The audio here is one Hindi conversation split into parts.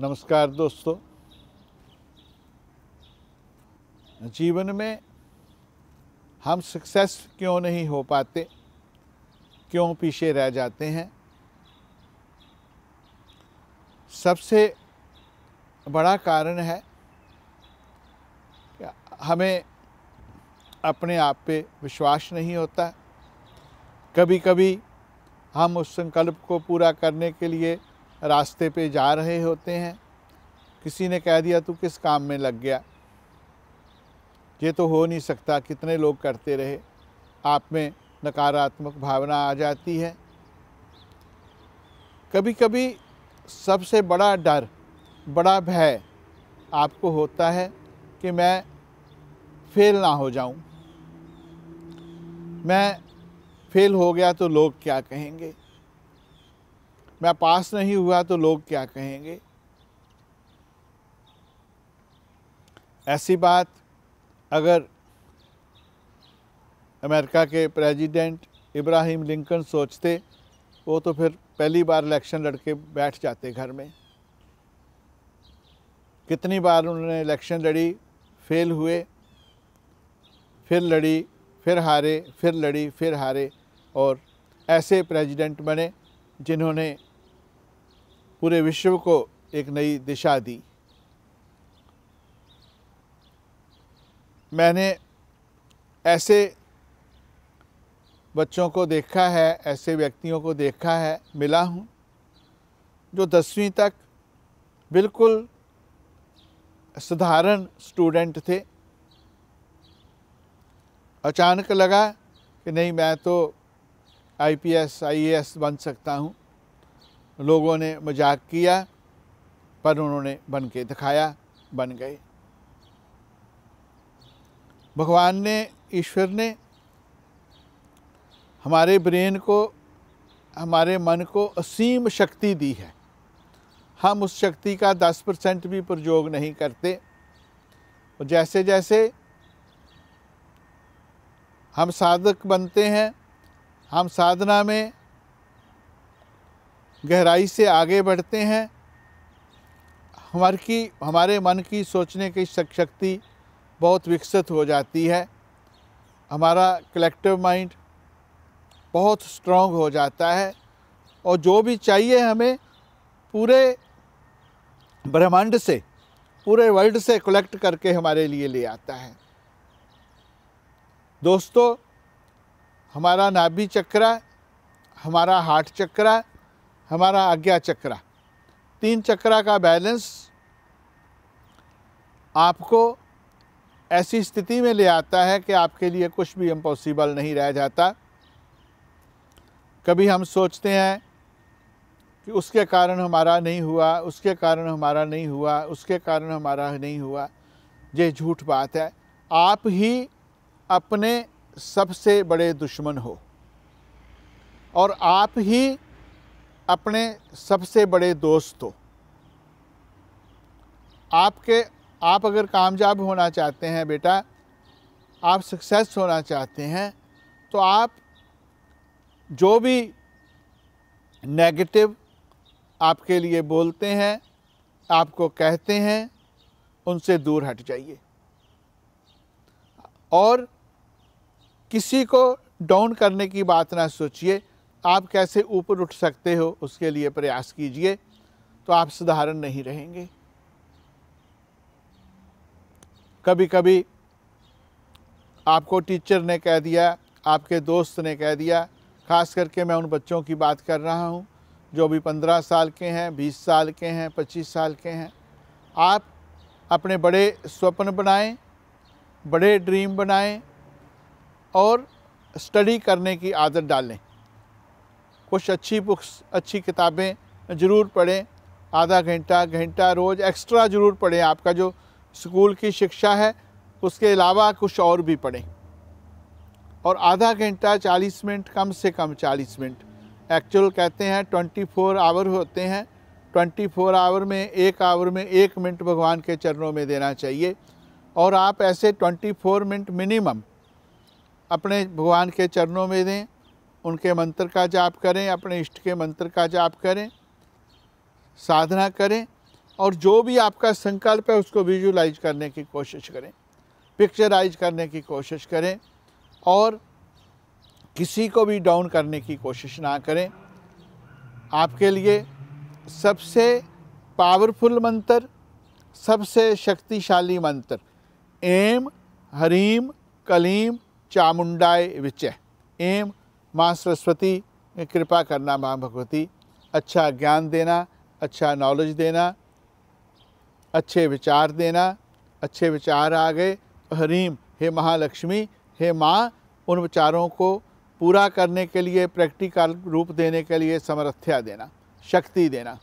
नमस्कार दोस्तों जीवन में हम सक्सेस क्यों नहीं हो पाते क्यों पीछे रह जाते हैं सबसे बड़ा कारण है कि हमें अपने आप पे विश्वास नहीं होता कभी कभी हम उस संकल्प को पूरा करने के लिए रास्ते पे जा रहे होते हैं किसी ने कह दिया तू किस काम में लग गया ये तो हो नहीं सकता कितने लोग करते रहे आप में नकारात्मक भावना आ जाती है कभी कभी सबसे बड़ा डर बड़ा भय आपको होता है कि मैं फेल ना हो जाऊं मैं फेल हो गया तो लोग क्या कहेंगे मैं पास नहीं हुआ तो लोग क्या कहेंगे ऐसी बात अगर अमेरिका के प्रेसिडेंट इब्राहिम लिंकन सोचते वो तो फिर पहली बार इलेक्शन लड़के बैठ जाते घर में कितनी बार उन्होंने इलेक्शन लड़ी फेल हुए फिर लड़ी फिर हारे फिर लड़ी फिर हारे और ऐसे प्रेसिडेंट बने जिन्होंने पूरे विश्व को एक नई दिशा दी मैंने ऐसे बच्चों को देखा है ऐसे व्यक्तियों को देखा है मिला हूँ जो दसवीं तक बिल्कुल साधारण स्टूडेंट थे अचानक लगा कि नहीं मैं तो आईपीएस आईएएस बन सकता हूँ लोगों ने मजाक किया पर उन्होंने बन के दिखाया बन गए भगवान ने ईश्वर ने हमारे ब्रेन को हमारे मन को असीम शक्ति दी है हम उस शक्ति का 10 परसेंट भी प्रयोग नहीं करते और जैसे जैसे हम साधक बनते हैं हम साधना में गहराई से आगे बढ़ते हैं हमारे की हमारे मन की सोचने की शक्ति बहुत विकसित हो जाती है हमारा कलेक्टिव माइंड बहुत स्ट्रॉन्ग हो जाता है और जो भी चाहिए हमें पूरे ब्रह्मांड से पूरे वर्ल्ड से कलेक्ट करके हमारे लिए ले आता है दोस्तों हमारा नाभि चक्रा हमारा हार्ट चक्रा हमारा आज्ञा चक्रा तीन चक्रा का बैलेंस आपको ऐसी स्थिति में ले आता है कि आपके लिए कुछ भी इम्पॉसिबल नहीं रह जाता कभी हम सोचते हैं कि उसके कारण हमारा नहीं हुआ उसके कारण हमारा नहीं हुआ उसके कारण हमारा नहीं हुआ ये झूठ बात है आप ही अपने सबसे बड़े दुश्मन हो और आप ही अपने सबसे बड़े दोस्त हो आपके आप अगर कामयाब होना चाहते हैं बेटा आप सक्सेस होना चाहते हैं तो आप जो भी नेगेटिव आपके लिए बोलते हैं आपको कहते हैं उनसे दूर हट जाइए और किसी को डाउन करने की बात ना सोचिए आप कैसे ऊपर उठ सकते हो उसके लिए प्रयास कीजिए तो आप साधारण नहीं रहेंगे कभी कभी आपको टीचर ने कह दिया आपके दोस्त ने कह दिया खास करके मैं उन बच्चों की बात कर रहा हूँ जो भी पंद्रह साल के हैं बीस साल के हैं पच्चीस साल के हैं आप अपने बड़े स्वप्न बनाएं बड़े ड्रीम बनाएं और स्टडी करने की आदत डालें कुछ अच्छी बुक्स अच्छी किताबें ज़रूर पढ़ें आधा घंटा घंटा रोज़ एक्स्ट्रा ज़रूर पढ़ें आपका जो स्कूल की शिक्षा है उसके अलावा कुछ और भी पढ़ें और आधा घंटा चालीस मिनट कम से कम चालीस मिनट एक्चुअल कहते हैं ट्वेंटी फोर आवर होते हैं ट्वेंटी फोर आवर में एक आवर में एक मिनट भगवान के चरणों में देना चाहिए और आप ऐसे ट्वेंटी फोर मिनट मिनिमम अपने भगवान के चरणों में दें उनके मंत्र का जाप करें अपने इष्ट के मंत्र का जाप करें साधना करें और जो भी आपका संकल्प है उसको विजुलाइज करने की कोशिश करें पिक्चराइज करने की कोशिश करें और किसी को भी डाउन करने की कोशिश ना करें आपके लिए सबसे पावरफुल मंत्र सबसे शक्तिशाली मंत्र एम हरीम कलीम चामुंडाए विचय एम माँ सरस्वती कृपा करना माँ भगवती अच्छा ज्ञान देना अच्छा नॉलेज देना अच्छे विचार देना अच्छे विचार आ गए हरीम हे महालक्ष्मी हे माँ उन विचारों को पूरा करने के लिए प्रैक्टिकल रूप देने के लिए समर्थ्या देना शक्ति देना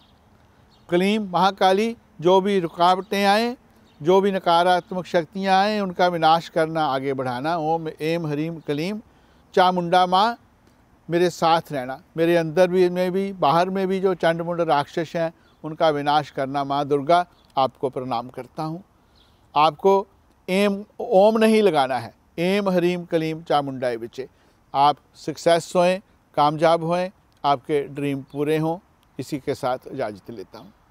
क्लीम महाकाली जो भी रुकावटें आएँ जो भी नकारात्मक शक्तियाँ आएँ उनका विनाश करना आगे बढ़ाना ओम एम हरीम कलीम चामुंडा माँ मेरे साथ रहना मेरे अंदर भी में भी बाहर में भी जो चंड मुंड राक्षस हैं उनका विनाश करना माँ दुर्गा आपको प्रणाम करता हूँ आपको एम ओम नहीं लगाना है एम हरीम कलीम चामुंडाए बिचे आप सक्सेस होएं कामयाब होएं आपके ड्रीम पूरे हों इसी के साथ इजाज़त लेता हूँ